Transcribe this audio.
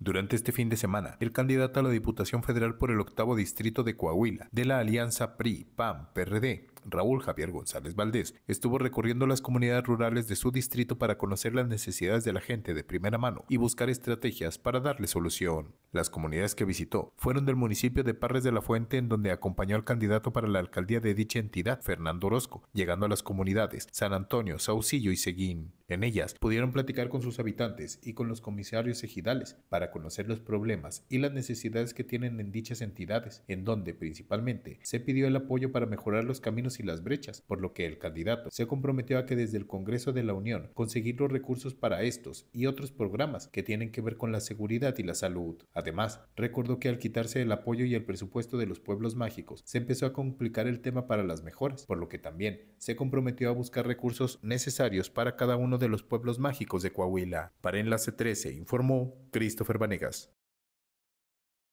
Durante este fin de semana, el candidato a la Diputación Federal por el octavo distrito de Coahuila, de la alianza pri PAM prd Raúl Javier González Valdés, estuvo recorriendo las comunidades rurales de su distrito para conocer las necesidades de la gente de primera mano y buscar estrategias para darle solución. Las comunidades que visitó fueron del municipio de Parres de la Fuente, en donde acompañó al candidato para la alcaldía de dicha entidad, Fernando Orozco, llegando a las comunidades San Antonio, Saucillo y Seguín. En ellas pudieron platicar con sus habitantes y con los comisarios ejidales para conocer los problemas y las necesidades que tienen en dichas entidades, en donde principalmente se pidió el apoyo para mejorar los caminos y las brechas, por lo que el candidato se comprometió a que desde el Congreso de la Unión conseguir los recursos para estos y otros programas que tienen que ver con la seguridad y la salud. Además, recordó que al quitarse el apoyo y el presupuesto de los pueblos mágicos, se empezó a complicar el tema para las mejoras, por lo que también se comprometió a buscar recursos necesarios para cada uno de los pueblos mágicos de Coahuila. Para Enlace 13, informó Christopher Vanegas.